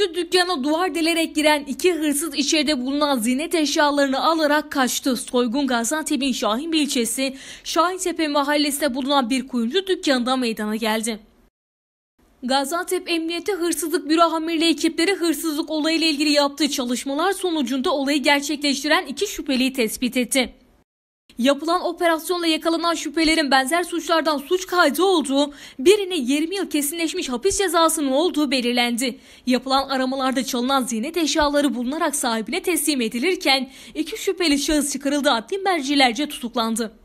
Kuyumcu dükkana duvar delerek giren iki hırsız içeride bulunan zinet eşyalarını alarak kaçtı. Soygun Gaziantep'in Şahin ilçesi Şahintepe mahallesinde bulunan bir kuyumcu dükkanında meydana geldi. Gaziantep Emniyeti Hırsızlık Büro Amirli ekipleri hırsızlık olayıyla ilgili yaptığı çalışmalar sonucunda olayı gerçekleştiren iki şüpheliyi tespit etti. Yapılan operasyonla yakalanan şüphelerin benzer suçlardan suç kaydı olduğu, birine 20 yıl kesinleşmiş hapis cezasının olduğu belirlendi. Yapılan aramalarda çalınan ziynet eşyaları bulunarak sahibine teslim edilirken iki şüpheli şahıs çıkarıldı adli mercilerce tutuklandı.